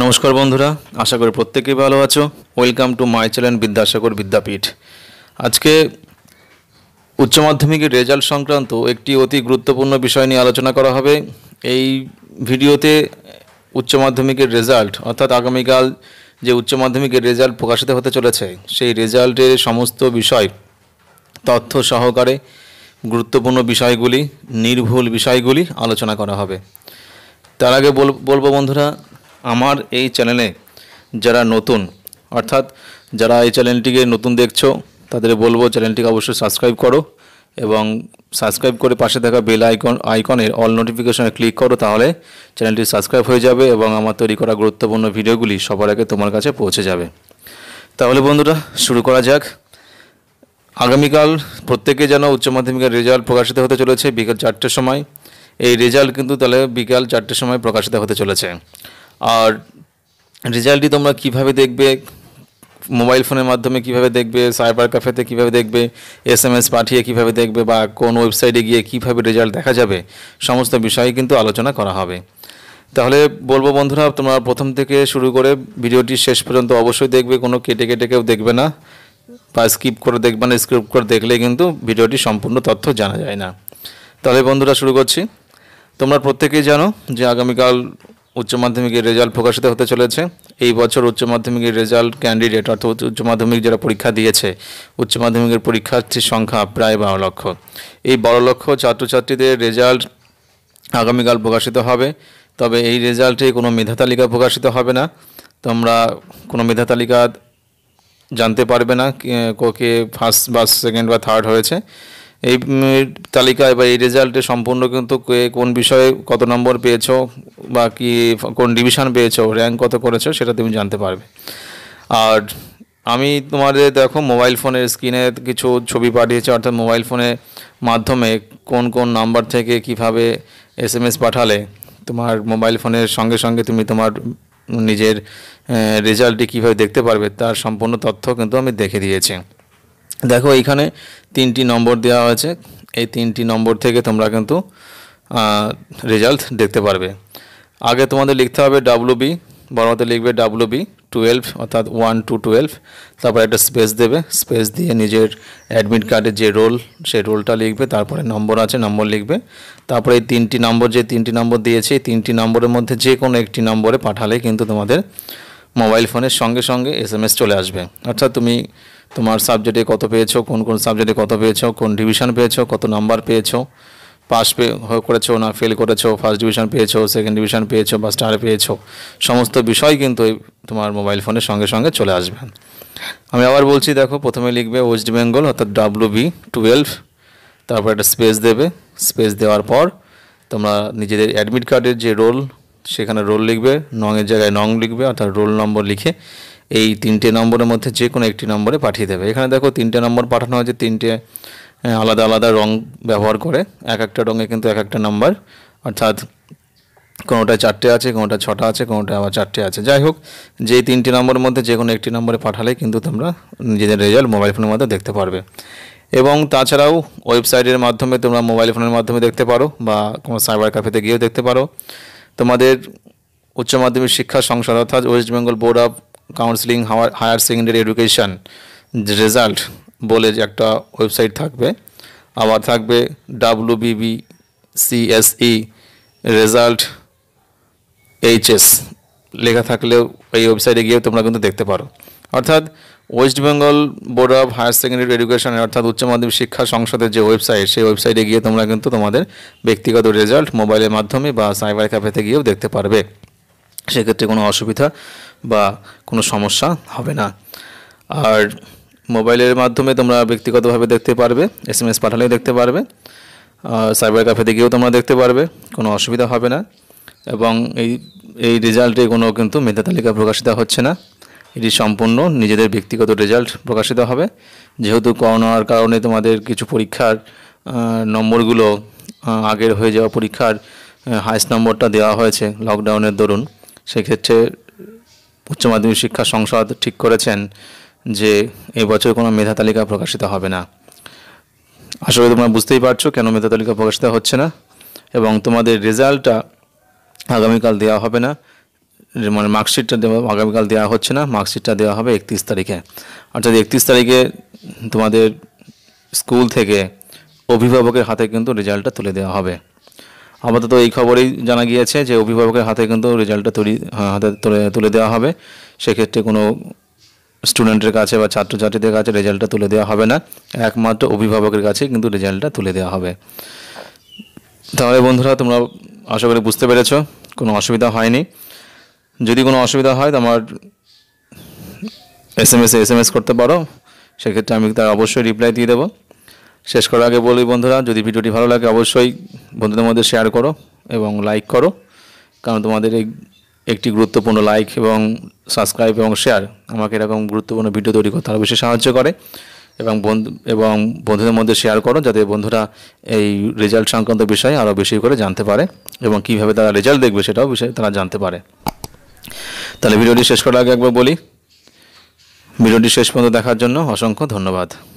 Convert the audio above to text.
নমস্কার বন্ধুরা আশা করি প্রত্যেকেই ভালো আছো welcome to my channel Vidyasagar Vidyapith আজকে উচ্চ মাধ্যমিকের রেজাল্ট সংক্রান্ত একটি অতি গুরুত্বপূর্ণ বিষয় নিয়ে আলোচনা করা হবে এই ভিডিওতে উচ্চ মাধ্যমিকের রেজাল্ট অর্থাৎ আগামীকাল যে উচ্চ মাধ্যমিকের রেজাল্ট প্রকাশিত হতে চলেছে সেই রেজাল্টের সমস্ত বিষয় তথ্য সহকারে গুরুত্বপূর্ণ বিষয়গুলি নির্ভুল বিষয়গুলি আলোচনা করা হবে তার আগে বলবো বন্ধুরা আমার এই চ্যানেলে যারা নতুন অর্থাৎ যারা এই চ্যানেলটিকে নতুন দেখছো তাদের বলবো চ্যানেলটিকে অবশ্যই সাবস্ক্রাইব করো এবং সাবস্ক্রাইব করে পাশে থাকা বেল আইকন আইকনের অল নোটিফিকেশনে ক্লিক করো তাহলে চ্যানেলটি সাবস্ক্রাইব হয়ে যাবে এবং আমার তৈরি করা গুরুত্বপূর্ণ ভিডিওগুলি সবার আগে তোমার কাছে পৌঁছে যাবে তাহলে বন্ধুরা শুরু করা যাক আগামীকাল প্রত্যেকে যেন উচ্চ মাধ্যমিকের রেজাল্ট প্রকাশিত হতে চলেছে বিকাল চারটের সময় এই রেজাল্ট কিন্তু তাহলে বিকাল চারটের সময় প্রকাশিত হতে চলেছে আর রেজাল্টটি তোমরা কীভাবে দেখবে মোবাইল ফোনের মাধ্যমে কিভাবে দেখবে সাইবার ক্যাফেতে কিভাবে দেখবে এস এম এস পাঠিয়ে কিভাবে দেখবে বা কোন ওয়েবসাইটে গিয়ে কিভাবে রেজাল্ট দেখা যাবে সমস্ত বিষয়ে কিন্তু আলোচনা করা হবে তাহলে বলবো বন্ধুরা তোমরা প্রথম থেকে শুরু করে ভিডিওটি শেষ পর্যন্ত অবশ্যই দেখবে কোনো কেটে কেটে কেউ দেখবে না বা স্কিপ করে দেখবে না স্কিপ করে দেখলে কিন্তু ভিডিওটি সম্পূর্ণ তথ্য জানা যায় না তাহলে বন্ধুরা শুরু করছি তোমরা প্রত্যেকেই জানো যে আগামীকাল উচ্চ মাধ্যমিকের রেজাল্ট প্রকাশিত হতে চলেছে এই বছর উচ্চ মাধ্যমিকের রেজাল্ট ক্যান্ডিডেট অর্থাৎ উচ্চ মাধ্যমিক যারা পরীক্ষা দিয়েছে উচ্চ মাধ্যমিকের পরীক্ষার্থীর সংখ্যা প্রায় বারো লক্ষ এই বারো লক্ষ ছাত্রছাত্রীদের রেজাল্ট আগামীকাল প্রকাশিত হবে তবে এই রেজাল্টে কোনো মেধা তালিকা প্রকাশিত হবে না তোমরা কোনো মেধা তালিকা জানতে পারবে না কে ফার্স্ট বা সেকেন্ড বা থার্ড হয়েছে এই তালিকায় বা এই রেজাল্টে সম্পূর্ণ কিন্তু কোন বিষয়ে কত নম্বর পেয়েছো বা কি কোন ডিভিশন পেয়েছো র্যাঙ্ক কত করেছো সেটা তুমি জানতে পারবে আর আমি তোমাদের দেখো মোবাইল ফোনের স্ক্রিনে কিছু ছবি পাঠিয়েছি অর্থাৎ মোবাইল ফোনের মাধ্যমে কোন কোন নাম্বার থেকে কিভাবে এস পাঠালে তোমার মোবাইল ফোনের সঙ্গে সঙ্গে তুমি তোমার নিজের রেজাল্টটি কীভাবে দেখতে পারবে তার সম্পূর্ণ তথ্য কিন্তু আমি দেখে দিয়েছি দেখো এইখানে তিনটি নম্বর দেওয়া হয়েছে এই তিনটি নম্বর থেকে তোমরা কিন্তু রেজাল্ট দেখতে পারবে আগে তোমাদের লিখতে হবে ডাব্লু বি বড়তে লিখবে ডাব্লু বি টুয়েলভ অর্থাৎ ওয়ান টু টুয়েলভ তারপর একটা স্পেস দেবে স্পেস দিয়ে নিজের অ্যাডমিট কার্ডের যে রোল সে রোলটা লিখবে তারপরে নম্বর আছে নম্বর লিখবে তারপরে এই তিনটি নম্বর যে তিনটি নম্বর দিয়েছে এই তিনটি নম্বরের মধ্যে যে কোনো একটি নম্বরে পাঠালে কিন্তু তোমাদের মোবাইল ফোনের সঙ্গে সঙ্গে এসএমএস চলে আসবে অর্থাৎ তুমি তোমার সাবজেক্টে কত পেয়েছো কোন কোন সাবজেক্টে কত পেয়েছো কোন ডিভিশন পেয়েছো কত নাম্বার পেয়েছো পাস পে করেছো না ফেল করেছো ফার্স্ট ডিভিশন পেয়েছো সেকেন্ড ডিভিশন পেয়েছো বা স্টার পেয়েছো সমস্ত বিষয় কিন্তু তোমার মোবাইল ফোনের সঙ্গে সঙ্গে চলে আসবে আমি আবার বলছি দেখো প্রথমে লিখবে ওয়েস্ট বেঙ্গল অর্থাৎ ডাব্লু বি টুয়েলভ তারপর একটা স্পেস দেবে স্পেস দেওয়ার পর তোমরা নিজেদের অ্যাডমিট কার্ডের যে রোল সেখানে রোল লিখবে নংয়ের জায়গায় নং লিখবে অর্থাৎ রোল নম্বর লিখে এই তিনটে নম্বরের মধ্যে যে কোনো একটি নম্বরে পাঠিয়ে দেবে এখানে দেখো তিনটে নম্বর পাঠানো হয়েছে তিনটে আলাদা আলাদা রং ব্যবহার করে এক একটা রঙে কিন্তু এক একটা নম্বর অর্থাৎ কোনোটা চারটে আছে কোনোটা ছটা আছে কোনোটা আবার চারটে আছে যাই হোক যে তিনটি নম্বরের মধ্যে যে কোনো একটি নম্বরে পাঠালে কিন্তু তোমরা নিজেদের রেজাল্ট মোবাইল ফোনের মধ্যে দেখতে পারবে এবং তাছাড়াও ওয়েবসাইটের মাধ্যমে তোমরা মোবাইল ফোনের মাধ্যমে দেখতে পারো বা কোনো সাইবার ক্যাফেতে গিয়েও দেখতে পারো তোমাদের উচ্চ মাধ্যমিক শিক্ষা সংসদ অর্থাৎ West Bengal board of counselling higher secondary education result বলে যে একটা ওয়েবসাইট থাকবে আবার থাকবে ডাব্লু বিবি সিএসই রেজাল্ট এইচএস লেখা থাকলেও এই ওয়েবসাইটে গিয়ে তোমরা কিন্তু দেখতে পারো অর্থাৎ West Bengal board of higher secondary education অর্থাৎ উচ্চ মাধ্যমিক শিক্ষা সংসদের যে ওয়েবসাইট সেই ওয়েবসাইটে গিয়ে তোমরা কিন্তু তোমাদের ব্যক্তিগত রেজাল্ট মোবাইলের মাধ্যমে বা সাইবার ক্যাফেতে গিয়েও দেখতে পারবে সেক্ষেত্রে কোনো অসুবিধা বা কোনো সমস্যা হবে না আর মোবাইলের মাধ্যমে তোমরা ব্যক্তিগতভাবে দেখতে পারবে এস এম এস পাঠালেও দেখতে পারবে সাইবার ক্যাফেতে গিয়েও তোমরা দেখতে পারবে কোনো অসুবিধা হবে না এবং এই এই রেজাল্টে কোনো কিন্তু মেধা তালিকা প্রকাশিত হচ্ছে না এটি সম্পূর্ণ নিজেদের ব্যক্তিগত রেজাল্ট প্রকাশিত হবে যেহেতু করোনার কারণে তোমাদের কিছু পরীক্ষার নম্বরগুলো আগের হয়ে যাওয়া পরীক্ষার হাইস্ট নম্বরটা দেওয়া হয়েছে লকডাউনের দরুন সেক্ষেত্রে উচ্চ মাধ্যমিক শিক্ষা সংসদ ঠিক করেছেন যে এবছর কোনো মেধা তালিকা প্রকাশিত হবে না আসলে তোমরা বুঝতেই পারছো কেন মেধা তালিকা প্রকাশিত হচ্ছে না এবং তোমাদের রেজাল্টটা আগামীকাল দেওয়া হবে না মানে মার্কশিটটা দেওয়া আগামীকাল দেওয়া হচ্ছে না মার্কশিটটা দেওয়া হবে একত্রিশ তারিখে অর্থাৎ একত্রিশ তারিখে তোমাদের স্কুল থেকে অভিভাবকের হাতে কিন্তু রেজাল্টটা তুলে দেওয়া হবে আপাতত এই খবরেই জানা গিয়েছে যে অভিভাবকের হাতে কিন্তু রেজাল্টটা তুলি হ্যাঁ, হাতে তুলে তুলে দেওয়া হবে সেক্ষেত্রে কোনো স্টুডেন্টের কাছে বা ছাত্রছাত্রীদের কাছে রেজাল্টটা তুলে দেওয়া হবে না একমাত্র অভিভাবকের কাছে কিন্তু রেজাল্টটা তুলে দেওয়া হবে তাহলে বন্ধুরা তোমরা আশা করি বুঝতে পেরেছ কোনো অসুবিধা হয়নি যদি কোনো অসুবিধা হয় তোমার এস এম এসে এস এম এস করতে পারো সেক্ষেত্রে আমি তার অবশ্যই রিপ্লাই দিয়ে দেবো শেষ করার আগে বলি বন্ধুরা যদি ভিডিওটি ভালো লাগে অবশ্যই বন্ধুদের মধ্যে শেয়ার করো এবং লাইক করো কারণ তোমাদের এই একটি গুরুত্বপূর্ণ লাইক এবং সাবস্ক্রাইব এবং শেয়ার আমাকে এরকম গুরুত্বপূর্ণ ভিডিও তৈরি করতে আরও বেশি সাহায্য করে এবং বন্ধু এবং বন্ধুদের মধ্যে শেয়ার করো যাতে বন্ধুরা এই রেজাল্ট সংক্রান্ত বিষয়ে আরও বেশি করে জানতে পারে এবং কীভাবে তারা রেজাল্ট দেখবে সেটাও বিষয়ে তারা জানতে পারে তাহলে ভিডিওটি শেষ করার আগে একবার বলি ভিডিওটি শেষ পর্যন্ত দেখার জন্য অসংখ্য ধন্যবাদ